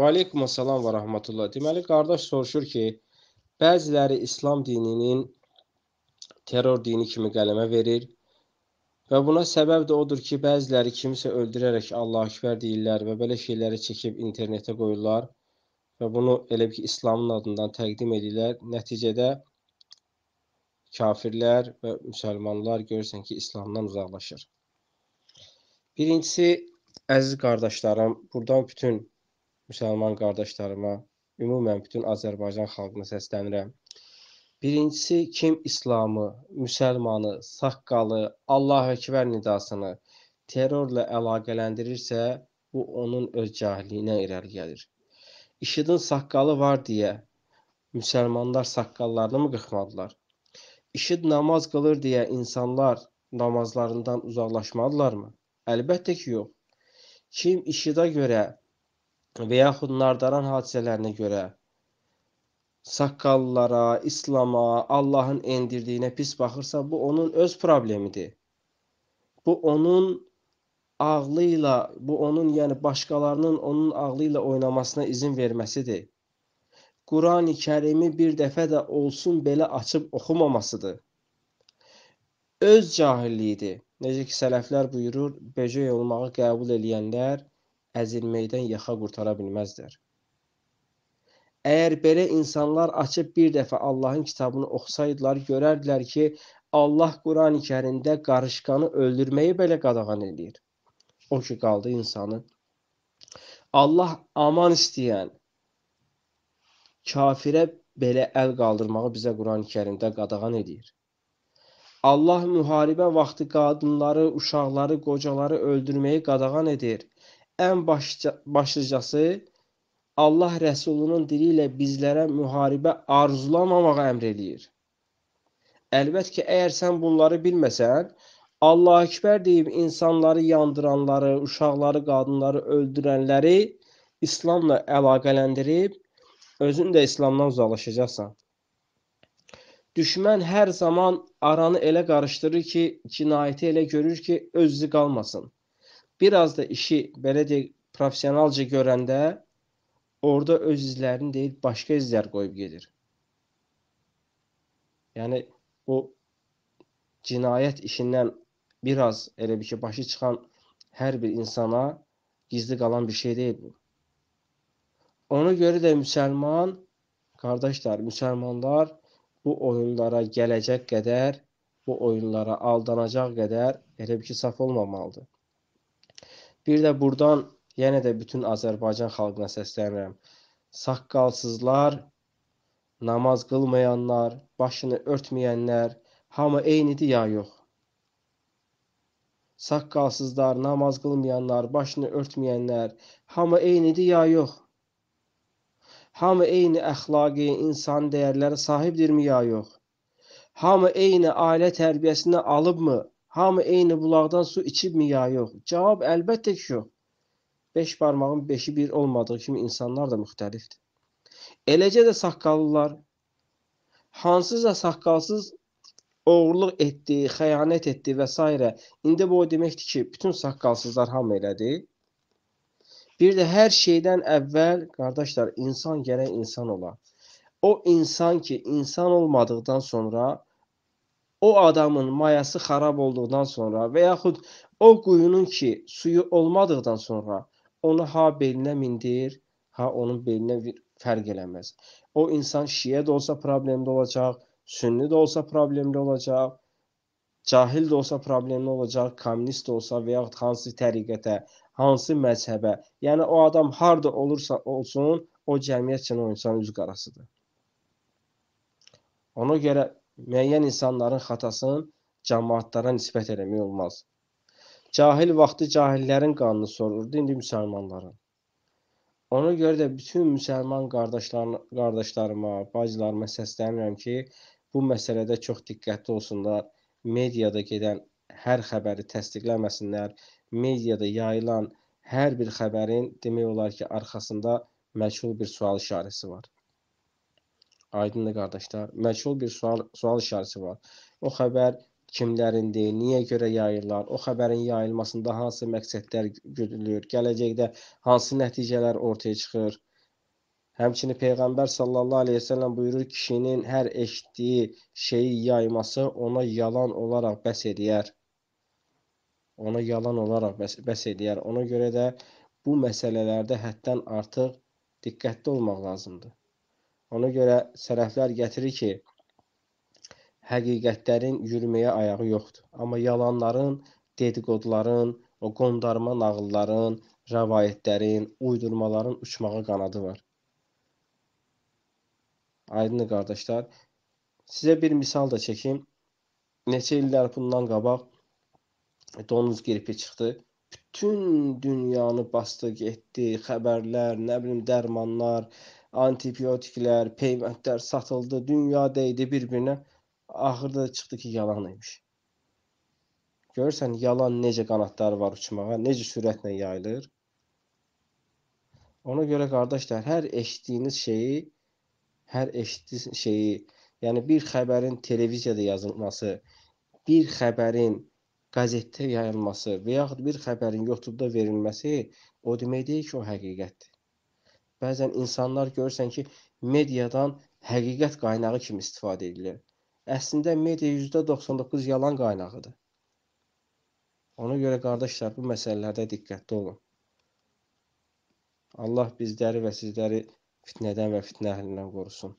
Və aleykum assalam və rahmetullah. Deməli, qardaş soruşur ki, bəziləri İslam dininin terror dini kimi qələmə verir və buna səbəb də odur ki, bəziləri kimisə öldürərək Allah-u Ekber deyirlər və belə şeyləri çəkib internetə qoyurlar və bunu elə ki, İslamın adından təqdim edirlər. Nəticədə kafirlər və müsəlmanlar görürsən ki, İslamdan uzaqlaşır. Birincisi, əziz qardaşlarım, buradan bütün müsəlman qardaşlarıma, ümumən bütün Azərbaycan xalqına səslənirəm. Birincisi kim İslamı, müsəlmanı, saqqalı, Allahu Ekber nidasını terrorla əlaqələndirirsə, bu onun öz cahilliyinə irəli gəlir. İşidin saqqalı var deyə müsəlmanlar saqqallarını mı qırxmadılar? İşid namaz qılır deyə insanlar namazlarından uzaqlaşmadılarmı? Əlbəttə ki, yox. Kim işidə görə və yaxud nardaran hadisələrinə görə saqqallara, İslam'a, Allahın endirdiyinə pis baxırsa, bu onun öz problemidir. Bu onun ağlı ilə, bu onun yəni başqalarının onun ağlı ilə oynamasına izin verməsidir. Qurani Kərimi bir dəfə də olsun belə açıb oxumamasıdır. Öz cahilliyidir. Necə ki sələflər buyurur, böcək olmağı qəbul edənlər əzilməkdən yaxa qurtara bilməzlər. Əgər belə insanlar açıb bir dəfə Allahın kitabını oxusaydılar, görərdilər ki, Allah Qurani-Kərimdə qarışqanı öldürməyi belə qadağan eləyir. O ki qaldı insanı. Allah aman istəyən kafirə belə əl qaldırmağı bizə Qurani-Kərimdə qadağan eləyir. Allah müharibə vaxtı qadınları, uşaqları, qocaları öldürməyi qadağan edir ən başca, başlıcası Allah Rəsulunun dili ilə bizlərə müharibə arzulamamağı əmr eləyir. Əlbət ki, əgər sən bunları bilməsən, Allah Ekber deyib insanları yandıranları, uşaqları, qadınları öldürənləri İslamla əlaqələndirib, özün də İslamdan uzaqlaşacaqsan. Düşmən hər zaman aranı elə qarışdırır ki, cinayəti elə görür ki, özü qalmasın biraz da işi belə deyək professionalca görəndə orada öz izlərini deyil, başqa izlər qoyub gedir. Yəni o cinayət işindən biraz elə bir ki, başı çıxan hər bir insana gizli qalan bir şey deyil bu. Ona görə də müsəlman qardaşlar, müsəlmanlar bu oyunlara gələcək qədər, bu oyunlara aldanacaq qədər elə bir ki, saf olmamalıdır. Bir də burdan yenə də bütün Azərbaycan xalqına səslənirəm. Saqqalsızlar, namaz qılmayanlar, başını örtməyənlər hamı eynidir ya yox? Saqqalsızlar, namaz qılmayanlar, başını örtməyənlər hamı eynidir ya yox? Hamı eyni əxlaqi, insan dəyərlərə sahibdirmi ya yox? Hamı eyni ailə tərbiyəsinə alıbmı? Hamı eyni bulaqdan su içibmi ya yox? Cavab əlbəttə ki, yox. Beş barmağın beşi bir olmadığı kimi insanlar da müxtəlifdir. Eləcə də saqqallılar hansısa saqqalsız oğurluq etdi, xəyanət etdi və s. İndi bu o deməkdir ki, bütün saqqalsızlar hamı elədir. Bir də hər şeydən əvvəl qardaşlar, insan gərək insan ola. O insan ki, insan olmadıqdan sonra o adamın mayası xarab olduqdan sonra və yaxud o quyunun ki, suyu olmadıqdan sonra onu ha belinə mindir, ha onun belinə fərq eləməz. O insan şiə də olsa problemdə olacaq, sünni də olsa problemdə olacaq, cahil də olsa problemli olacaq, kommunist də olsa və yaxud hansı təriqətə, hansı məzhəbə. Yəni o adam harda olursa olsun, o cəmiyyət üçün o insan üz qarasıdır. Ona görə müəyyən insanların xətasının cəmaatlara nisbət eləmək olmaz. Cahil vaxtı cahillərin qanını sorurdu, indi müsəlmanların. Ona görə də bütün müsəlman qardaşlarım, qardaşlarıma, bacılarıma səslənirəm ki, bu məsələdə çox diqqətli olsunlar. Mediada gedən hər xəbəri təsdiqləməsinlər. Mediada yayılan hər bir xəbərin demək olar ki, arxasında məşhur bir sual işarəsi var. Aydındır qardaşlar. Məşhur bir sual sual işarəsi var. O xəbər kimlərindir, niyə görə yayırlar, o xəbərin yayılmasında hansı məqsədlər güdülür, gələcəkdə hansı nəticələr ortaya çıxır. Həmçinin Peyğəmbər sallallahu əleyhi və səlləm buyurur kişinin hər eşitdiyi şeyi yayması ona yalan olaraq bəs edər. Ona yalan olaraq bəs, bəs edər. Ona görə də bu məsələlərdə həddən artıq diqqətli olmaq lazımdır. Ona görə sələflər gətirir ki, həqiqətlərin yürüməyə ayağı yoxdur. Amma yalanların, dediqodların, o qondarma nağılların, rəvayətlərin, uydurmaların uçmağa qanadı var. Aydındır qardaşlar. Sizə bir misal da çəkim. Neçə illər bundan qabaq donuz qripi çıxdı bütün dünyanı basdıq etdi, xəbərlər, nə bilim dərmanlar, antibiotiklər, peymətlər satıldı, dünya dəydi bir-birinə. Axırda çıxdı ki, yalan imiş. Görürsən, yalan necə qanadları var uçmağa, necə sürətlə yayılır. Ona görə qardaşlar, hər eşitdiyiniz şeyi, hər eşitdiyiniz şeyi, yəni bir xəbərin televiziyada yazılması, bir xəbərin qəzetdə yayılması və yaxud bir xəbərin YouTube-da verilməsi o demək deyil ki, o həqiqətdir. Bəzən insanlar görürsən ki, mediadan həqiqət qaynağı kimi istifadə edilir. Əslində media %99 yalan qaynağıdır. Ona görə qardaşlar bu məsələlərdə diqqətli olun. Allah bizləri və sizləri fitnədən və fitnə əhlindən qorusun.